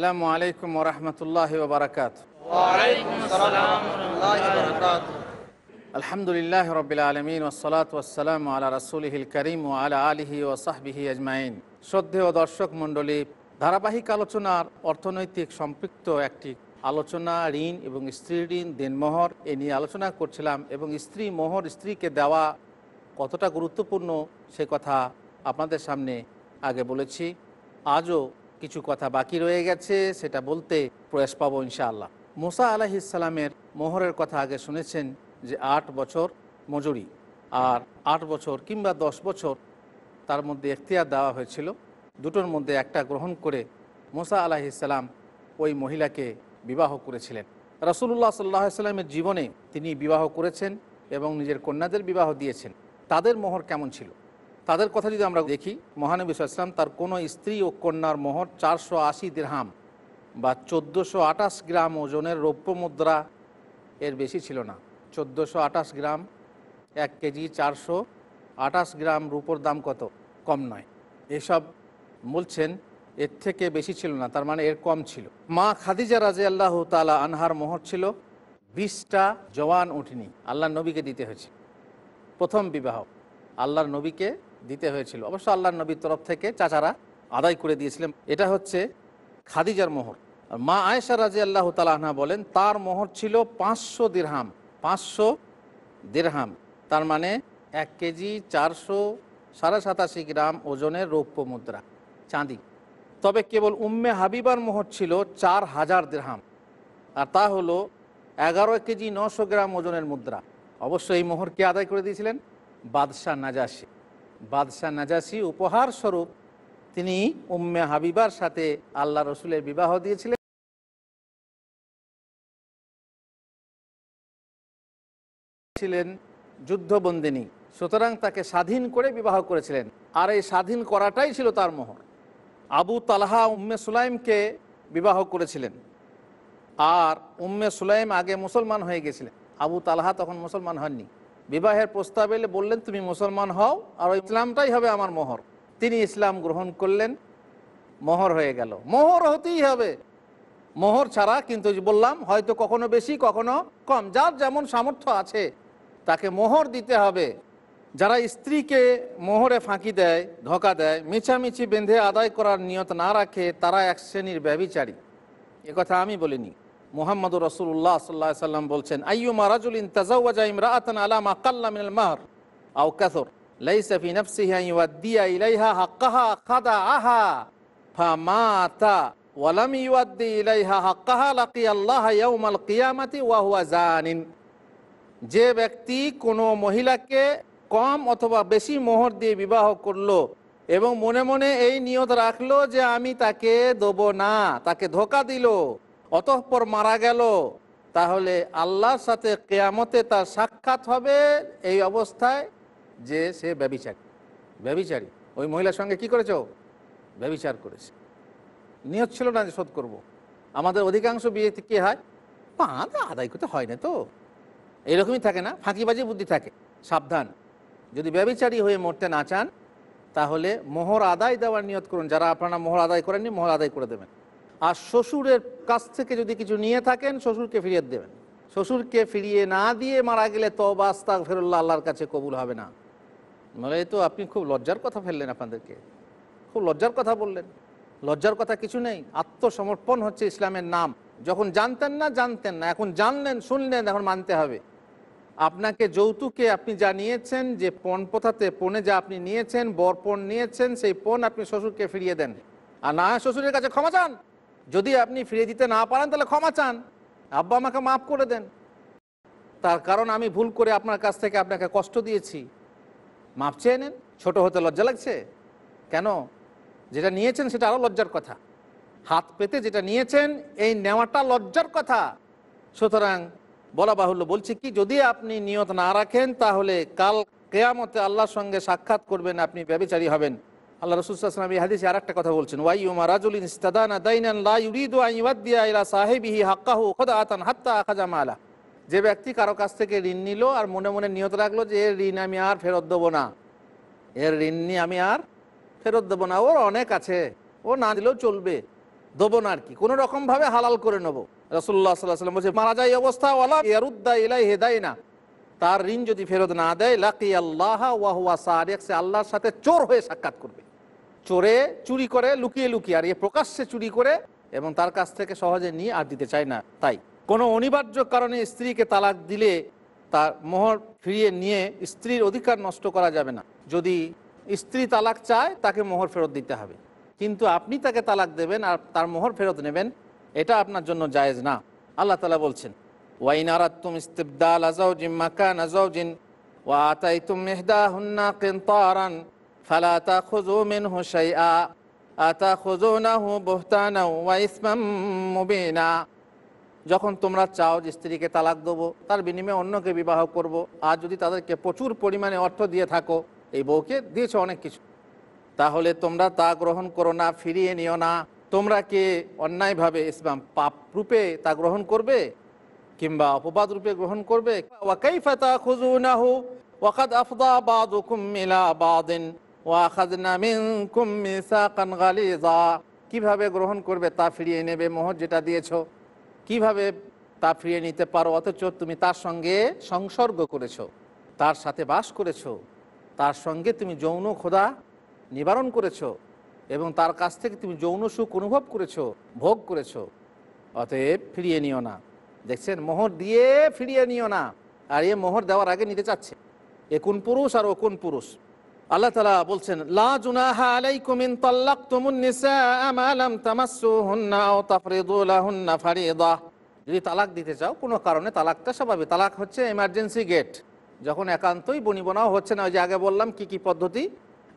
আসসালামু আলাইকুম ওরহমতুল্লাহ বারাকাত আলহামদুলিল্লাহ রবিল আলমিন ওসলাত ওসালাম আলা রসুলহিল করিম ও আলা আলহি ও সাহবিহি আজমাইন শ্রদ্ধেয় দর্শক মণ্ডলী ধারাবাহিক আলোচনার অর্থনৈতিক সম্পৃক্ত একটি আলোচনা ঋণ এবং স্ত্রী ঋণ দেনমোহর এ নিয়ে আলোচনা করছিলাম এবং স্ত্রী মোহর স্ত্রীকে দেওয়া কতটা গুরুত্বপূর্ণ সে কথা আপনাদের সামনে আগে বলেছি আজও কিছু কথা বাকি রয়ে গেছে সেটা বলতে প্রয়াস পাবো ইনশাআল্লাহ মোসা আলাহ ইসলামের মোহরের কথা আগে শুনেছেন যে আট বছর মজুরি আর আট বছর কিংবা দশ বছর তার মধ্যে এখতিয়ার দেওয়া হয়েছিল দুটোর মধ্যে একটা গ্রহণ করে মোসা আলাহ ইসলাম ওই মহিলাকে বিবাহ করেছিলেন রসুল্লাহ সাল্লাহ সাল্লামের জীবনে তিনি বিবাহ করেছেন এবং নিজের কন্যাদের বিবাহ দিয়েছেন তাদের মোহর কেমন ছিল তাদের কথা যদি আমরা দেখি মহানবী ইসলাম তার কোনো স্ত্রী ও কন্যার মোহর চারশো আশি দৃহাম বা চোদ্দোশো আটাশ গ্রাম ওজনের রৌপ্য মুদ্রা এর বেশি ছিল না চোদ্দোশো আটাশ গ্রাম এক কেজি চারশো আটাশ গ্রাম রূপোর দাম কত কম নয় এসব বলছেন এর থেকে বেশি ছিল না তার মানে এর কম ছিল মা খাদিজা রাজে আল্লাহ তালা আনহার মোহর ছিল বিশটা জওয়ান উঠিনি আল্লাহ নবীকে দিতে হয়েছে প্রথম বিবাহ আল্লাহর নবীকে দিতে হয়েছিল অবশ্য আল্লাহ নবীর তরফ থেকে চাচারা আদায় করে দিয়েছিলেন এটা হচ্ছে খাদিজার মোহর মা আয়েশা রাজি আল্লাহ তালাহনা বলেন তার মোহর ছিল পাঁচশো দেড়হাম পাঁচশো দেড়হাম তার মানে এক কেজি চারশো সাড়ে সাতাশি গ্রাম ওজনের রৌপ্য মুদ্রা চাঁদি তবে কেবল উম্মে হাবিবার মোহর ছিল চার হাজার দেড়হাম আর তা হলো এগারো কেজি নশো গ্রাম ওজনের মুদ্রা অবশ্য এই মোহর কে আদায় করে দিয়েছিলেন বাদশাহ নাজাসী বাদশাহ নাজাসি উপহার স্বরূপ তিনি উম্মে হাবিবার সাথে আল্লাহ রসুলের বিবাহ দিয়েছিলেন ছিলেন যুদ্ধবন্দিনী সুতরাং তাকে স্বাধীন করে বিবাহ করেছিলেন আর এই স্বাধীন করাটাই ছিল তার মোহর আবু তালহা উম্মে সুলাইমকে বিবাহ করেছিলেন আর উম্মে সুলাইম আগে মুসলমান হয়ে গেছিলেন আবু তালহা তখন মুসলমান হননি বিবাহের প্রস্তাব এলে বললেন তুমি মুসলমান হও আর ইসলামটাই হবে আমার মোহর তিনি ইসলাম গ্রহণ করলেন মোহর হয়ে গেল মোহর হতেই হবে মোহর ছাড়া কিন্তু বললাম হয়তো কখনো বেশি কখনো কম যার যেমন সামর্থ্য আছে তাকে মোহর দিতে হবে যারা স্ত্রীকে মোহরে ফাঁকি দেয় ধোকা দেয় মিছামিছি বেঁধে আদায় করার নিয়ত না রাখে তারা এক শ্রেণীর ব্যবিচারী কথা আমি বলিনি মোহাম্মদ রসুল্লাহ সাল্লা সাল্লাম বলছেন আইয়ু মারাজুল তাজাউজা ইমরাতান আলামা কাল্লা মিনাল মাহর আও কাসর লাইসা ফি নাফসিহি আন ইউদ্দিয়া ইলাইহা হাক্কাহা আহা ফামাতা ওয়া লাম ইউদ্দি ইলাইহা হাক্কাহা লাকিয়া আল্লাহ ইয়াউমাল কিয়ামাতি ওয়া হুয়া জানিন যে ব্যক্তি কোনো মহিলাকে কম অথবা বেশি মোহর দিয়ে বিবাহ করলো এবং মনে মনে এই নিয়ত রাখলো যে আমি তাকে দেব না তাকে ধোকা দিলো অতঃপর মারা গেল তাহলে আল্লাহর সাথে কেয়ামতে তার সাক্ষাৎ হবে এই অবস্থায় যে সে ব্যবিচারী ব্যবিচারী ওই মহিলার সঙ্গে কি করেছ ব্যবিচার করেছে নিয়ত ছিল না যে শোধ করবো আমাদের অধিকাংশ বিয়েতে কী হয় পা আদায় করতে হয় না তো এরকমই থাকে না ফাঁকিবাজি বুদ্ধি থাকে সাবধান যদি ব্যবিচারী হয়ে মরতে না চান তাহলে মোহর আদায় দেওয়ার নিয়ত করুন যারা আপনারা মোহর আদায় করেননি মোহর আদায় করে দেবেন আর শ্বশুরের কাছ থেকে যদি কিছু নিয়ে থাকেন শ্বশুরকে ফিরিয়ে দেবেন শ্বশুরকে ফিরিয়ে না দিয়ে মারা গেলে তো আস্তাক ফেরুল্লাহ আল্লাহর কাছে কবুল হবে না মানে তো আপনি খুব লজ্জার কথা ফেললেন আপনাদেরকে খুব লজ্জার কথা বললেন লজ্জার কথা কিছু নেই আত্মসমর্পণ হচ্ছে ইসলামের নাম যখন জানতেন না জানতেন না এখন জানলেন শুনলেন এখন মানতে হবে আপনাকে যৌতুকে আপনি যা নিয়েছেন যে পণ প্রথাতে পণে যা আপনি নিয়েছেন বর পণ নিয়েছেন সেই পণ আপনি শ্বশুরকে ফিরিয়ে দেন আর না শ্বশুরের কাছে ক্ষমা চান যদি আপনি ফিরে দিতে না পারেন তাহলে ক্ষমা চান আব্বা আমাকে মাফ করে দেন তার কারণ আমি ভুল করে আপনার কাছ থেকে আপনাকে কষ্ট দিয়েছি মাপ চেয়ে নেন ছোটো হতে লজ্জা লাগছে কেন যেটা নিয়েছেন সেটা আরও লজ্জার কথা হাত পেতে যেটা নিয়েছেন এই নেওয়াটা লজ্জার কথা সুতরাং বলা বাহুল্য বলছি কি যদি আপনি নিয়ত না রাখেন তাহলে কাল কেয়ামতে আল্লাহর সঙ্গে সাক্ষাৎ করবেন আপনি ব্যবচারী হবেন আল্লাহ রসুলাম এই হাদিসে আর একটা কথা বলছেন ওয়াই উমারাজুলিন ইস্তাদানা দাইনান লা ইউরিদু আন ইউয়াদ্দিয়া ইলা সাহিবিহি হাক্কাহু খুদাআতান হাত্তা আখাজা মালা যে ব্যক্তি কারো কাছ থেকে ঋণ নিল আর মনে মনে নিয়ত রাখলো যে এর ঋণ আমি আর ফেরত দেবো না এর ঋণ নিয়ে আমি আর ফেরত দেবো না ওর অনেক আছে ও না দিলেও চলবে দেবো না আর কি কোনো রকমভাবে হালাল করে নেবো রসুল্লাহ সাল্লাম বলছে মারা যায় অবস্থা ওলা ইয়ারুদ্দা ইলাই হেদাই না তার ঋণ যদি ফেরত না দেয় লাকি আল্লাহ ওয়াহুয়া সারেক সে আল্লাহর সাথে চোর হয়ে সাক্ষাৎ করবে চোরে চুরি করে লুকিয়ে লুকিয়ে আর এ প্রকাশ্যে চুরি করে এবং তার কাছ থেকে সহজে নিয়ে আর দিতে চায় না তাই কোনো অনিবার্য কারণে স্ত্রীকে তালাক দিলে তার মোহর ফিরিয়ে নিয়ে স্ত্রীর অধিকার নষ্ট করা যাবে না যদি স্ত্রী তালাক চায় তাকে মোহর ফেরত দিতে হবে কিন্তু আপনি তাকে তালাক দেবেন আর তার মোহর ফেরত নেবেন এটা আপনার জন্য জায়েজ না আল্লাহ তালা বলছেন ওয়াইন আরাত্তুম ইস্তেবদাল আজাউজিন মাকান আজাউজিন ওয়া আতাইতুম মেহদা হুন্না তা নাহু যখন তোমরা চাও যে স্ত্রীকে তালাক দেবো তার বিনিময়ে অন্যকে বিবাহ করব। আর যদি তাদেরকে প্রচুর পরিমাণে অর্থ দিয়ে থাকো এই বউকে দিয়েছ অনেক কিছু তাহলে তোমরা তা গ্রহণ করো না ফিরিয়ে নিও না তোমরা কে অন্যায়ভাবে ইসলাম পাপ রূপে তা গ্রহণ করবে কিংবা অপবাদ রূপে গ্রহণ করবে ওয়াকাইফা তা নাহু ওয়াকাদ আফদা কিভাবে গ্রহণ করবে তা ফিরিয়ে নেবে মোহর যেটা দিয়েছ কিভাবে তা ফিরিয়ে নিতে পারো অথচ তুমি তার সঙ্গে সংসর্গ করেছ তার সাথে বাস করেছো তার সঙ্গে তুমি যৌন খোদা নিবারণ করেছ এবং তার কাছ থেকে তুমি যৌন সুখ অনুভব করেছো ভোগ করেছো অতএব ফিরিয়ে নিও না দেখছেন মোহর দিয়ে ফিরিয়ে নিও না আর এ মোহর দেওয়ার আগে নিতে চাচ্ছে এ কোন পুরুষ আর ও কোন পুরুষ আল্লাহ তালা বলছেন যদি তালাক দিতে চাও কোনো কারণে তালাকটা স্বাভাবিক তালাক হচ্ছে এমার্জেন্সি গেট যখন একান্তই বনিবনাও হচ্ছে না ওই যে আগে বললাম কি কি পদ্ধতি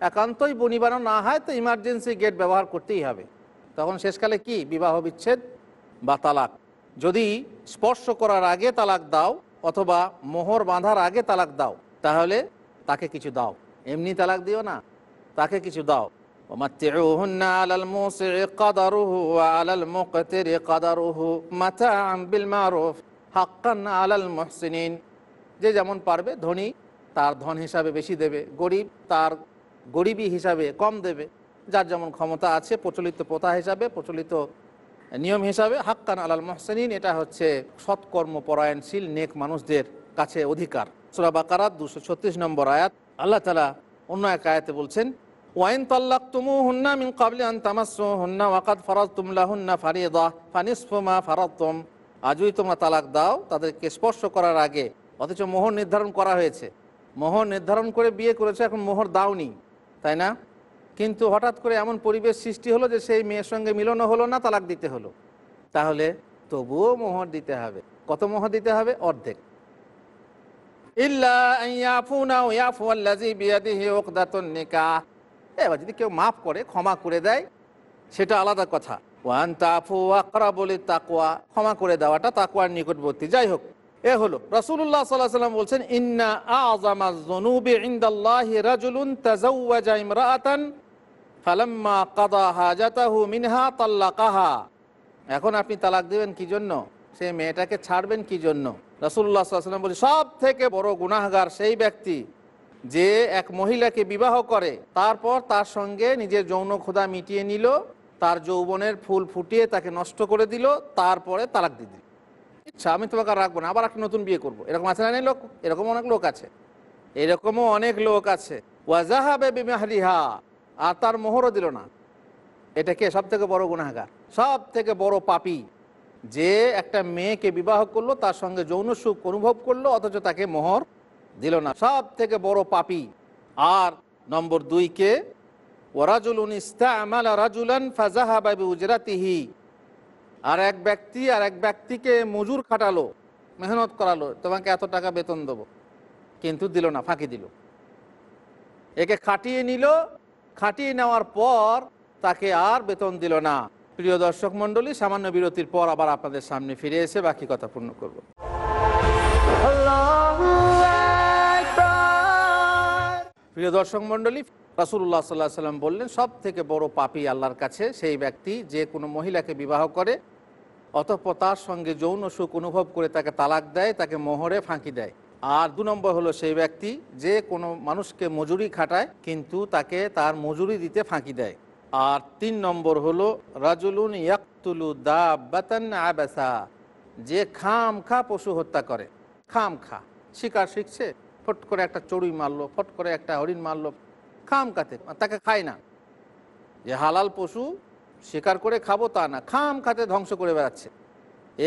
একান্তই বানাও না হয় তো ইমার্জেন্সি গেট ব্যবহার করতেই হবে তখন শেষকালে কি বিবাহ বিচ্ছেদ বা তালাক যদি স্পর্শ করার আগে তালাক দাও অথবা মোহর বাঁধার আগে তালাক দাও তাহলে তাকে কিছু দাও এমনি তালাক দিও না তাকে কিছু দাও যে যেমন পারবে ধনী তার ধন হিসাবে বেশি দেবে গরিব তার গরিবী হিসাবে কম দেবে যার যেমন ক্ষমতা আছে প্রচলিত প্রথা হিসাবে প্রচলিত নিয়ম হিসাবে হাক্কান আলাল মহসেনিন এটা হচ্ছে সৎকর্মপরায়ণশীল নেক মানুষদের কাছে অধিকার সুরাবাকার দুশো ছত্রিশ নম্বর আয়াত আল্লাহ তালা অন্য এক আয়াতে বলছেন ওয়াইন তাল্লাক তুমু হুন্না মিন কাবলি আন তামাসু হুন্না ওয়াকাদ ফরাজ তুমলা হুন্না ফারিদা ফানিসফুমা ফারাতুম আজই তোমরা তালাক দাও তাদেরকে স্পর্শ করার আগে অথচ মোহর নির্ধারণ করা হয়েছে মোহর নির্ধারণ করে বিয়ে করেছে এখন মোহর দাওনি তাই না কিন্তু হঠাৎ করে এমন পরিবেশ সৃষ্টি হলো যে সেই মেয়ের সঙ্গে মিলনও হলো না তালাক দিতে হলো তাহলে তবুও মোহর দিতে হবে কত মোহর দিতে হবে অর্ধেক ইল্লা এবার যদি কেউ মাফ করে ক্ষমা করে দেয় সেটা আলাদা কথা ওয়ান তাফু আকরা বলে তাকুয়া ক্ষমা করে দেওয়াটা তাকুয়ার নিকটবর্তী যাই হোক এ হলো রাসুল্লাহ সাল্লাহ সাল্লাম বলছেন ইন্না রাজুলুন মিনহা এখন আপনি তালাক দেবেন কি জন্য সে মেয়েটাকে ছাড়বেন কি জন্য রাসুল্লাহ সাল্লাম বলছে সব থেকে বড় গুনাহগার সেই ব্যক্তি যে এক মহিলাকে বিবাহ করে তারপর তার সঙ্গে নিজের যৌন ক্ষুধা মিটিয়ে নিল তার যৌবনের ফুল ফুটিয়ে তাকে নষ্ট করে দিল তারপরে তালাক দিয়ে দিল ইচ্ছা আমি তোমাকে রাখবো না আবার একটা নতুন বিয়ে করব। এরকম আছে না লোক এরকম অনেক লোক আছে এরকমও অনেক লোক আছে ওয়াজাহাবে আর তার মোহরও দিল না এটা কে সব থেকে বড় গুণাহার সব থেকে বড় পাপি যে একটা মেয়েকে বিবাহ করলো তার সঙ্গে যৌন সুখ অনুভব করলো অথচ তাকে মোহর দিল না সব থেকে বড় পাপি আর নম্বর দুইকে ওরাজুলুন ইস্তামাল রাজুলান ফাজাহাবাবি উজরাতিহি আর এক ব্যক্তি আর এক ব্যক্তিকে মজুর খাটালো মেহনত করালো তোমাকে এত টাকা বেতন দেবো কিন্তু দিল না ফাঁকি দিল একে খাটিয়ে নিল খাটিয়ে নেওয়ার পর তাকে আর বেতন দিল না প্রিয় দর্শক মন্ডলী সামান্য বিরতির পর আবার আপনাদের সামনে ফিরে এসে বাকি কথা পূর্ণ করব প্রিয় দর্শক মন্ডলী রাসুল্লাহ সাল্লাহ সাল্লাম বললেন সব থেকে বড় পাপি আল্লাহর কাছে সেই ব্যক্তি যে কোনো মহিলাকে বিবাহ করে অথপ তার সঙ্গে যৌন সুখ অনুভব করে তাকে তালাক দেয় তাকে মোহরে ফাঁকি দেয় আর দু নম্বর হলো সেই ব্যক্তি যে কোনো মানুষকে মজুরি খাটায় কিন্তু তাকে তার মজুরি দিতে ফাঁকি দেয় আর তিন নম্বর হলো রাজুলুন ইয়াকতুলু দা বেতন আবাসা যে খাম খা পশু হত্যা করে খাম খা শিকার শিখছে ফট করে একটা চড়ুই মারলো ফট করে একটা হরিণ মারলো খাম খাতে তাকে খায় না যে হালাল পশু শিকার করে খাবো তা না খাম খাতে ধ্বংস করে বেড়াচ্ছে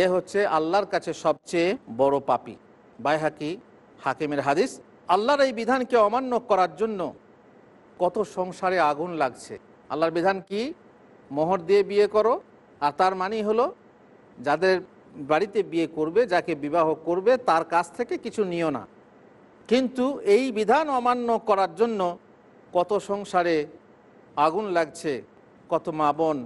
এ হচ্ছে আল্লাহর কাছে সবচেয়ে বড় পাপি বাইহাকি হাকিমের হাদিস আল্লাহর এই বিধানকে অমান্য করার জন্য কত সংসারে আগুন লাগছে আল্লাহর বিধান কি মোহর দিয়ে বিয়ে করো আর তার মানেই হলো যাদের বাড়িতে বিয়ে করবে যাকে বিবাহ করবে তার কাছ থেকে কিছু নিও না কিন্তু এই বিধান অমান্য করার জন্য কত সংসারে আগুন লাগছে কত মা বোন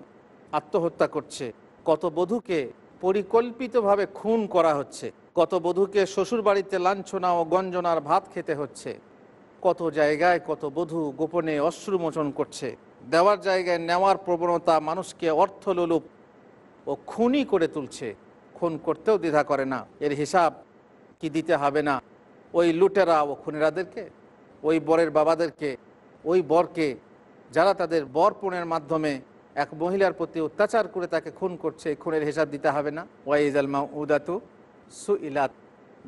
আত্মহত্যা করছে কত বধূকে পরিকল্পিতভাবে খুন করা হচ্ছে কত বধূকে শ্বশুর বাড়িতে লাঞ্ছনা ও গঞ্জনার ভাত খেতে হচ্ছে কত জায়গায় কত বধূ গোপনে অশ্রুমোচন করছে দেওয়ার জায়গায় নেওয়ার প্রবণতা মানুষকে অর্থ লোলুপ ও খুনি করে তুলছে খুন করতেও দ্বিধা করে না এর হিসাব কি দিতে হবে না ওই লুটেরা ও খুনেরাদেরকে ওই বরের বাবাদেরকে ওই বরকে যারা তাদের বর পণের মাধ্যমে এক মহিলার প্রতি অত্যাচার করে তাকে খুন করছে খুনের হিসাব দিতে হবে না ওয়াইজ আলমা উদাতু সুইলাত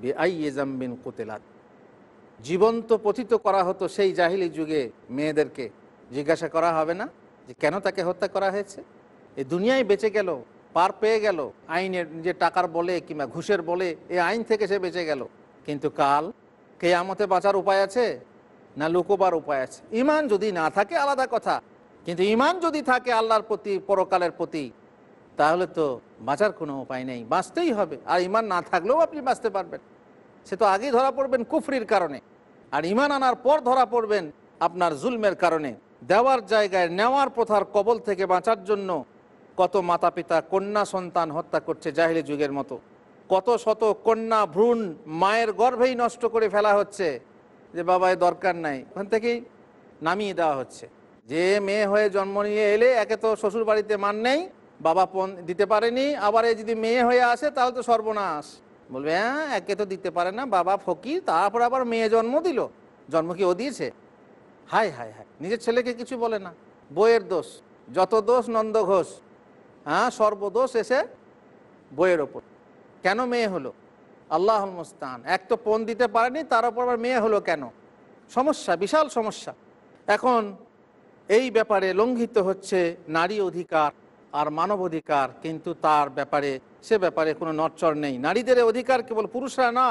বিআইজাম্বিন কুতেলাত জীবন্ত পথিত করা হতো সেই জাহিলি যুগে মেয়েদেরকে জিজ্ঞাসা করা হবে না যে কেন তাকে হত্যা করা হয়েছে এই দুনিয়ায় বেঁচে গেল পার পেয়ে গেল আইনের যে টাকার বলে কিংবা ঘুষের বলে এই আইন থেকে সে বেঁচে গেল কিন্তু কাল কে আমতে বাঁচার উপায় আছে না লুকোবার উপায় আছে ইমান যদি না থাকে আলাদা কথা কিন্তু ইমান যদি থাকে আল্লাহর প্রতি পরকালের প্রতি তাহলে তো বাঁচার কোনো উপায় নেই বাঁচতেই হবে আর ইমান না থাকলেও আপনি বাঁচতে পারবেন সে তো আগেই ধরা পড়বেন কুফরির কারণে আর ইমান আনার পর ধরা পড়বেন আপনার জুলমের কারণে দেওয়ার জায়গায় নেওয়ার প্রথার কবল থেকে বাঁচার জন্য কত মাতা পিতা কন্যা সন্তান হত্যা করছে জাহিলি যুগের মতো কত শত কন্যা ভ্রূণ মায়ের গর্ভেই নষ্ট করে ফেলা হচ্ছে যে বাবা দরকার নাই ওখান থেকেই নামিয়ে দেওয়া হচ্ছে যে মেয়ে হয়ে জন্ম নিয়ে এলে একে তো শ্বশুর বাড়িতে মান নেই বাবা পণ দিতে পারেনি আবার এ যদি মেয়ে হয়ে আসে তাহলে তো সর্বনাশ বলবে হ্যাঁ একে তো দিতে পারে না বাবা ফকির তারপর আবার মেয়ে জন্ম দিল জন্ম কি ও দিয়েছে হাই হাই হাই নিজের ছেলেকে কিছু বলে না বইয়ের দোষ যত দোষ নন্দ ঘোষ হ্যাঁ সর্বদোষ এসে বইয়ের ওপর কেন মেয়ে হলো আল্লাহ মুস্তান এক তো পণ দিতে পারেনি তার উপর আবার মেয়ে হলো কেন সমস্যা বিশাল সমস্যা এখন এই ব্যাপারে লঙ্ঘিত হচ্ছে নারী অধিকার আর মানব অধিকার কিন্তু তার ব্যাপারে সে ব্যাপারে কোনো নচ্চর নেই নারীদের অধিকার কেবল পুরুষরা না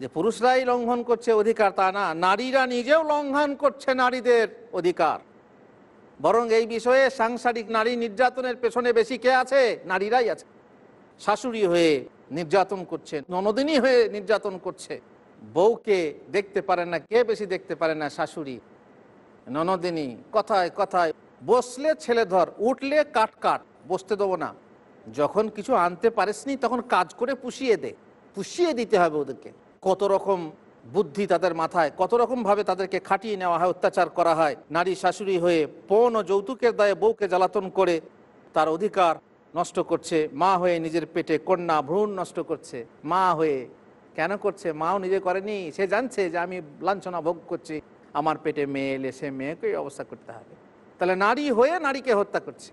যে পুরুষরাই লঙ্ঘন করছে অধিকার তা না নারীরা নিজেও লঙ্ঘন করছে নারীদের অধিকার বরং এই বিষয়ে সাংসারিক নারী নির্যাতনের পেছনে বেশি কে আছে নারীরাই আছে শাশুড়ি হয়ে নির্যাতন করছে ননদিনী হয়ে নির্যাতন করছে বউকে দেখতে পারে না কে বেশি দেখতে পারে না শাশুড়ি ননদিনী কথায় কথায় বসলে ছেলে ধর উঠলে কাট কাট বসতে দেবো না যখন কিছু আনতে পারিসনি তখন কাজ করে পুষিয়ে দে পুষিয়ে দিতে হবে ওদেরকে কত রকম বুদ্ধি তাদের মাথায় কত রকমভাবে তাদেরকে খাটিয়ে নেওয়া হয় অত্যাচার করা হয় নারী শাশুড়ি হয়ে পণ ও যৌতুকের দায়ে বউকে জ্বালাতন করে তার অধিকার নষ্ট করছে মা হয়ে নিজের পেটে কন্যা ভ্রূণ নষ্ট করছে মা হয়ে কেন করছে মাও নিজে করেনি সে জানছে যে আমি লাঞ্ছনা ভোগ করছি আমার পেটে মেয়ে এলে সে মেয়েকেই অবস্থা করতে হবে তাহলে নারী হয়ে নারীকে হত্যা করছে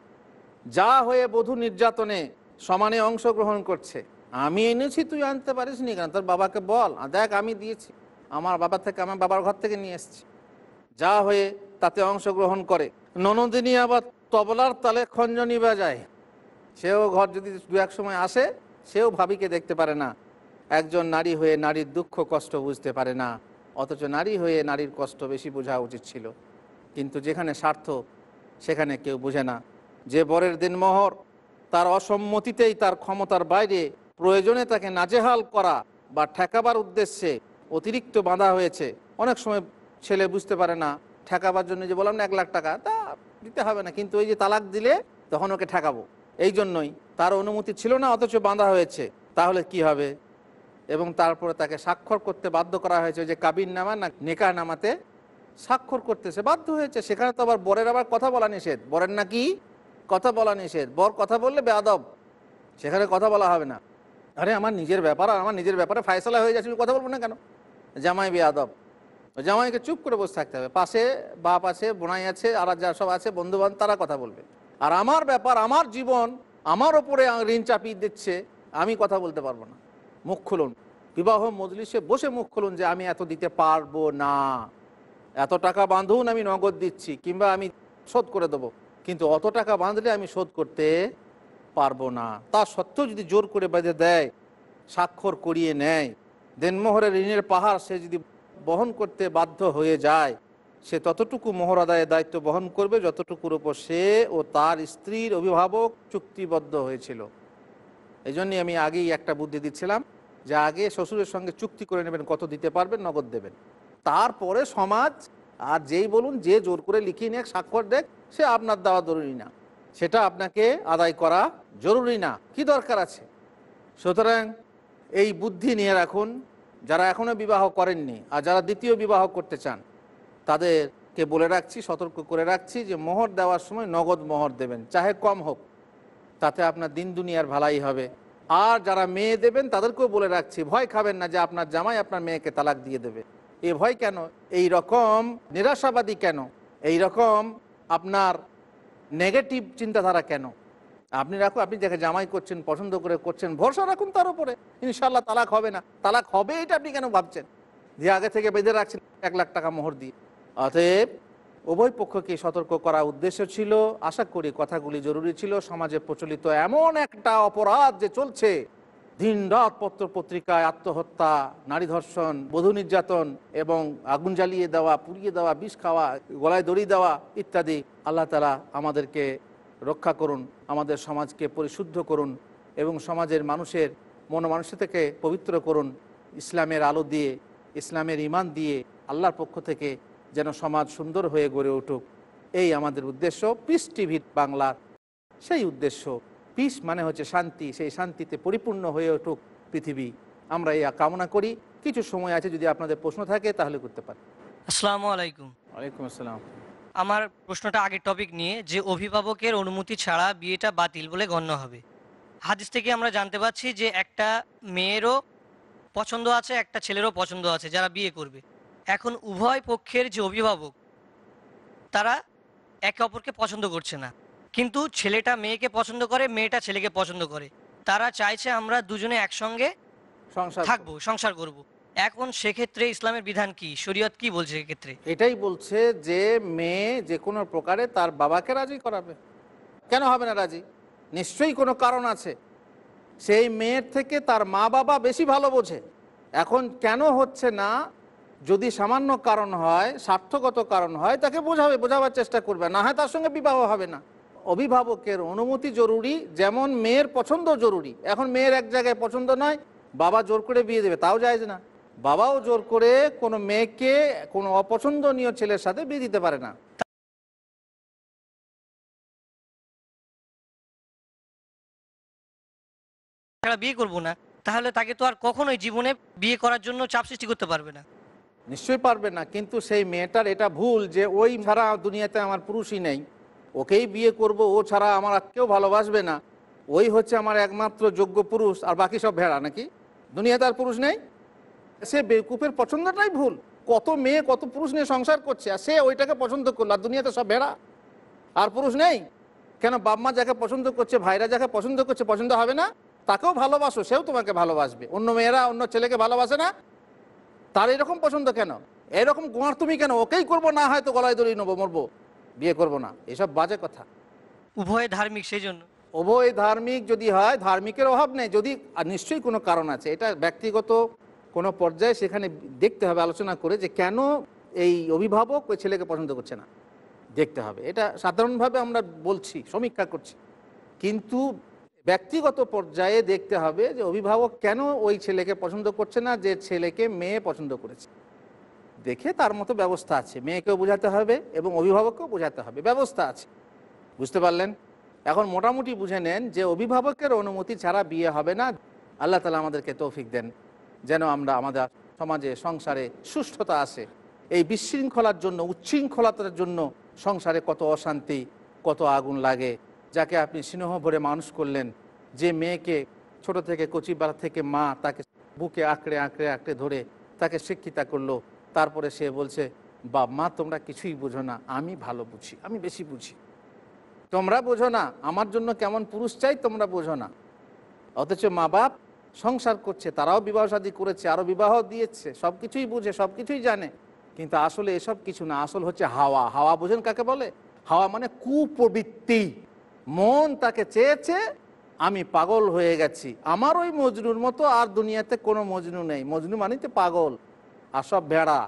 যা হয়ে বধূ নির্যাতনে সমানে অংশগ্রহণ করছে আমি এনেছি তুই আনতে পারিস নি কেন তোর বাবাকে বল দেখ আমি দিয়েছি আমার বাবা থেকে আমার বাবার ঘর থেকে নিয়ে এসছি যা হয়ে তাতে অংশগ্রহণ করে ননদিনী আবার তবলার তালে খঞ্জনি বাজায় সেও ঘর যদি দু এক সময় আসে সেও ভাবিকে দেখতে পারে না একজন নারী হয়ে নারীর দুঃখ কষ্ট বুঝতে পারে না অথচ নারী হয়ে নারীর কষ্ট বেশি বোঝা উচিত ছিল কিন্তু যেখানে স্বার্থ সেখানে কেউ বোঝে না যে বরের দিন মহর তার অসম্মতিতেই তার ক্ষমতার বাইরে প্রয়োজনে তাকে নাজেহাল করা বা ঠেকাবার উদ্দেশ্যে অতিরিক্ত বাঁধা হয়েছে অনেক সময় ছেলে বুঝতে পারে না ঠেকাবার জন্য যে বললাম না এক লাখ টাকা তা দিতে হবে না কিন্তু ওই যে তালাক দিলে তখন ওকে ঠেকাবো এই জন্যই তার অনুমতি ছিল না অথচ বাঁধা হয়েছে তাহলে কি হবে এবং তারপরে তাকে স্বাক্ষর করতে বাধ্য করা হয়েছে যে কাবির নামা না নেকা নামাতে স্বাক্ষর করতে সে বাধ্য হয়েছে সেখানে তো আবার বরের আবার কথা বলা নিষেধ বরের নাকি কথা বলা নিষেধ বর কথা বললে বেআব সেখানে কথা বলা হবে না আরে আমার নিজের ব্যাপার আর আমার নিজের ব্যাপারে ফায়সলা হয়ে যাচ্ছে কথা বলবো না কেন জামাই আদব জামাইকে চুপ করে বসে থাকতে হবে পাশে বাপ আছে বোনাই আছে আর যা সব আছে বন্ধুবান তারা কথা বলবে আর আমার ব্যাপার আমার জীবন আমার ওপরে ঋণ চাপিয়ে দিচ্ছে আমি কথা বলতে পারবো না মুখ খুলুন বিবাহ মজলিসে বসে মুখ খুলুন যে আমি এত দিতে পারবো না এত টাকা বাঁধুন আমি নগদ দিচ্ছি কিংবা আমি শোধ করে দেবো কিন্তু অত টাকা বাঁধলে আমি শোধ করতে পারবো না তা সত্ত্বেও যদি জোর করে বেঁধে দেয় স্বাক্ষর করিয়ে নেয় দেনমোহরের ঋণের পাহাড় সে যদি বহন করতে বাধ্য হয়ে যায় সে ততটুকু মোহর আদায়ের দায়িত্ব বহন করবে যতটুকুর উপর সে ও তার স্ত্রীর অভিভাবক চুক্তিবদ্ধ হয়েছিল এই জন্যই আমি আগেই একটা বুদ্ধি দিচ্ছিলাম যে আগে শ্বশুরের সঙ্গে চুক্তি করে নেবেন কত দিতে পারবেন নগদ দেবেন তারপরে সমাজ আর যেই বলুন যে জোর করে লিখিয়ে নেক স্বাক্ষর দেখ সে আপনার দেওয়া জরুরি না সেটা আপনাকে আদায় করা জরুরি না কি দরকার আছে সুতরাং এই বুদ্ধি নিয়ে রাখুন যারা এখনও বিবাহ করেননি আর যারা দ্বিতীয় বিবাহ করতে চান তাদেরকে বলে রাখছি সতর্ক করে রাখছি যে মোহর দেওয়ার সময় নগদ মোহর দেবেন চাহে কম হোক তাতে আপনার দিন দুনিয়ার ভালাই হবে আর যারা মেয়ে দেবেন তাদেরকেও বলে রাখছি ভয় খাবেন না যে আপনার জামাই আপনার মেয়েকে তালাক দিয়ে দেবে এ ভয় কেন এই রকম নিরাশাবাদী কেন এই রকম আপনার নেগেটিভ চিন্তাধারা কেন আপনি রাখুন আপনি যাকে জামাই করছেন পছন্দ করে করছেন ভরসা রাখুন তার উপরে ইনশাল্লাহ তালাক হবে না তালাক হবে এটা আপনি কেন ভাবছেন যে আগে থেকে বেঁধে রাখছেন এক লাখ টাকা মোহর দিয়ে অতএব উভয় পক্ষকে সতর্ক করা উদ্দেশ্য ছিল আশা করি কথাগুলি জরুরি ছিল সমাজে প্রচলিত এমন একটা অপরাধ যে চলছে দিন রাত পত্র পত্রিকায় আত্মহত্যা নারী ধর্ষণ বধূ নির্যাতন এবং আগুন জ্বালিয়ে দেওয়া পুড়িয়ে দেওয়া বিষ খাওয়া গলায় দড়ি দেওয়া ইত্যাদি আল্লাহ তালা আমাদেরকে রক্ষা করুন আমাদের সমাজকে পরিশুদ্ধ করুন এবং সমাজের মানুষের মনোমানুষ থেকে পবিত্র করুন ইসলামের আলো দিয়ে ইসলামের ইমান দিয়ে আল্লাহর পক্ষ থেকে যেন সমাজ সুন্দর হয়ে গড়ে উঠুক এই আমাদের উদ্দেশ্য পিস টিভির বাংলার সেই উদ্দেশ্য পিস মানে হচ্ছে শান্তি সেই শান্তিতে পরিপূর্ণ হয়ে উঠুক পৃথিবী আমরা এই কামনা করি কিছু সময় আছে যদি আপনাদের প্রশ্ন থাকে তাহলে করতে পারেন আসসালামু আলাইকুম ওয়ালাইকুম আসসালাম আমার প্রশ্নটা আগের টপিক নিয়ে যে অভিভাবকের অনুমতি ছাড়া বিয়েটা বাতিল বলে গণ্য হবে হাদিস থেকে আমরা জানতে পারছি যে একটা মেয়েরও পছন্দ আছে একটা ছেলেরও পছন্দ আছে যারা বিয়ে করবে এখন উভয় পক্ষের যে অভিভাবক তারা একে অপরকে পছন্দ করছে না কিন্তু ছেলেটা মেয়েকে পছন্দ করে মেয়েটা ছেলেকে পছন্দ করে তারা চাইছে আমরা দুজনে একসঙ্গে থাকবো সংসার করব। এখন সেক্ষেত্রে ইসলামের বিধান কি শরীয়ত কি বলছে ক্ষেত্রে এটাই বলছে যে মেয়ে যে কোনো প্রকারে তার বাবাকে রাজি করাবে কেন হবে না রাজি নিশ্চয়ই কোনো কারণ আছে সেই মেয়ের থেকে তার মা বাবা বেশি ভালো বোঝে এখন কেন হচ্ছে না যদি সামান্য কারণ হয় স্বার্থগত কারণ হয় তাকে বোঝাবে বোঝাবার চেষ্টা করবে না হয় তার সঙ্গে বিবাহ হবে না অভিভাবকের অনুমতি জরুরি যেমন মেয়ের পছন্দ জরুরি এখন মেয়ের এক জায়গায় পছন্দ নয় বাবা জোর করে বিয়ে দেবে তাও যায় না বাবাও জোর করে কোনো মেয়েকে কোনো অপছন্দনীয় ছেলের সাথে বিয়ে দিতে পারে না বিয়ে করবো না তাহলে তাকে তো আর কখনোই জীবনে বিয়ে করার জন্য চাপ সৃষ্টি করতে পারবে না নিশ্চয়ই পারবে না কিন্তু সেই মেয়েটার এটা ভুল যে ওই ছাড়া দুনিয়াতে আমার পুরুষই নেই ওকেই বিয়ে করব ও ছাড়া আমার আর কেউ ভালোবাসবে না ওই হচ্ছে আমার একমাত্র যোগ্য পুরুষ আর বাকি সব ভেড়া নাকি দুনিয়াতে আর পুরুষ নেই সে বেকুফের পছন্দটাই ভুল কত মেয়ে কত পুরুষ নিয়ে সংসার করছে আর সে ওইটাকে পছন্দ করলো আর দুনিয়াতে সব ভেড়া আর পুরুষ নেই কেন বাপমা যাকে পছন্দ করছে ভাইরা যাকে পছন্দ করছে পছন্দ হবে না তাকেও ভালোবাসো সেও তোমাকে ভালোবাসবে অন্য মেয়েরা অন্য ছেলেকে ভালোবাসে না তার এরকম পছন্দ কেন এরকম গোয়ার তুমি কেন ওকেই করবো না হয়তো গলায় দড়ি নেবো মরবো বিয়ে করব না এসব বাজে কথা উভয় ধার্মিক সেই জন্য উভয় ধার্মিক যদি হয় ধার্মিকের অভাব নেই যদি নিশ্চয়ই কোনো কারণ আছে এটা ব্যক্তিগত কোনো পর্যায়ে সেখানে দেখতে হবে আলোচনা করে যে কেন এই অভিভাবক ওই ছেলেকে পছন্দ করছে না দেখতে হবে এটা সাধারণভাবে আমরা বলছি সমীক্ষা করছি কিন্তু ব্যক্তিগত পর্যায়ে দেখতে হবে যে অভিভাবক কেন ওই ছেলেকে পছন্দ করছে না যে ছেলেকে মেয়ে পছন্দ করেছে দেখে তার মতো ব্যবস্থা আছে মেয়েকেও বোঝাতে হবে এবং অভিভাবককেও বোঝাতে হবে ব্যবস্থা আছে বুঝতে পারলেন এখন মোটামুটি বুঝে নেন যে অভিভাবকের অনুমতি ছাড়া বিয়ে হবে না আল্লাহ তালা আমাদেরকে তৌফিক দেন যেন আমরা আমাদের সমাজে সংসারে সুস্থতা আসে এই বিশৃঙ্খলার জন্য উচ্ছৃঙ্খলতার জন্য সংসারে কত অশান্তি কত আগুন লাগে যাকে আপনি স্নেহ ভরে মানুষ করলেন যে মেয়েকে ছোট থেকে কচিবেলা থেকে মা তাকে বুকে আঁকড়ে আঁকড়ে আঁকড়ে ধরে তাকে শিক্ষিতা করলো তারপরে সে বলছে বাপ মা তোমরা কিছুই বোঝো না আমি ভালো বুঝি আমি বেশি বুঝি তোমরা বোঝো না আমার জন্য কেমন পুরুষ চাই তোমরা বোঝো না অথচ মা বাপ সংসার করছে তারাও বিবাহ সাদী করেছে আরও বিবাহ দিয়েছে সব কিছুই বুঝে সব কিছুই জানে কিন্তু আসলে এসব কিছু না আসল হচ্ছে হাওয়া হাওয়া বোঝেন কাকে বলে হাওয়া মানে কুপ্রবৃত্তি মন তাকে চেয়েছে আমি পাগল হয়ে গেছি আমার ওই মজনুর মতো আর দুনিয়াতে কোনো মজনু নেই মজনু মানে তো পাগল আসব ভেড়া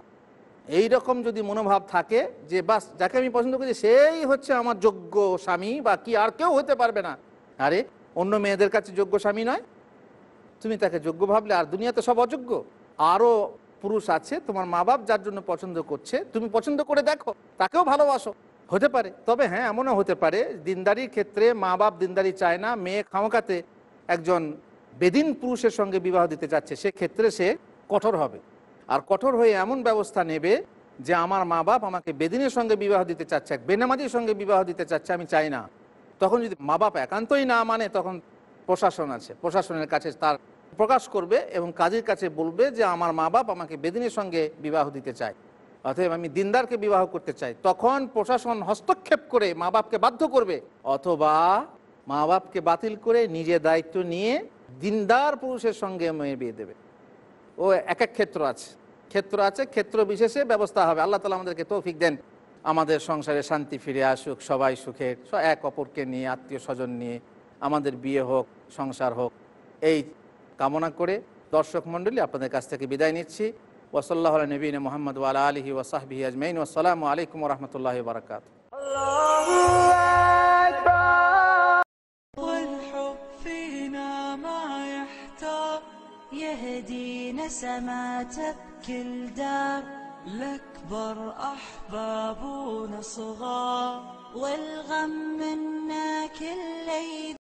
এই রকম যদি মনোভাব থাকে যে বাস যাকে আমি পছন্দ করি সেই হচ্ছে আমার যোগ্য স্বামী বা কি আর কেউ হতে পারবে না আরে অন্য মেয়েদের কাছে যোগ্য স্বামী নয় তুমি তাকে যোগ্য ভাবলে আর দুনিয়াতে সব অযোগ্য আরও পুরুষ আছে তোমার মা বাপ যার জন্য পছন্দ করছে তুমি পছন্দ করে দেখো তাকেও ভালোবাসো হতে পারে তবে হ্যাঁ এমনও হতে পারে দিনদারির ক্ষেত্রে মা বাপ দিনদারি চায় না মেয়ে খামকাতে একজন বেদিন পুরুষের সঙ্গে বিবাহ দিতে যাচ্ছে সেক্ষেত্রে সে কঠোর হবে আর কঠোর হয়ে এমন ব্যবস্থা নেবে যে আমার মা বাপ আমাকে বেদিনের সঙ্গে বিবাহ দিতে চাচ্ছে এক বেনামাজির সঙ্গে বিবাহ দিতে চাচ্ছে আমি চাই না তখন যদি মা বাপ একান্তই না মানে তখন প্রশাসন আছে প্রশাসনের কাছে তার প্রকাশ করবে এবং কাজের কাছে বলবে যে আমার মা বাপ আমাকে বেদিনের সঙ্গে বিবাহ দিতে চায় অতএব আমি দিনদারকে বিবাহ করতে চাই তখন প্রশাসন হস্তক্ষেপ করে মা বাপকে বাধ্য করবে অথবা মা বাপকে বাতিল করে নিজে দায়িত্ব নিয়ে দিনদার পুরুষের সঙ্গে মেয়ে বিয়ে দেবে ও এক এক ক্ষেত্র আছে ক্ষেত্র আছে ক্ষেত্র বিশেষে ব্যবস্থা হবে আল্লাহ তালা আমাদেরকে তৌফিক দেন আমাদের সংসারে শান্তি ফিরে আসুক সবাই সুখে এক অপরকে নিয়ে আত্মীয় স্বজন নিয়ে আমাদের বিয়ে হোক সংসার হোক এই কামনা করে দর্শক মণ্ডলী আপনাদের কাছ থেকে বিদায় নিচ্ছি ওসল্লাহ নবীন মোহাম্মদ ওয়ালা আলহি ওসাহবি আজমাইন আসসালামু আলাইকুম রহমতুল্লাহ বারকাত আল্লাহ يهدينا سماتة كل دار لكبر أحبابنا صغار والغم منا كل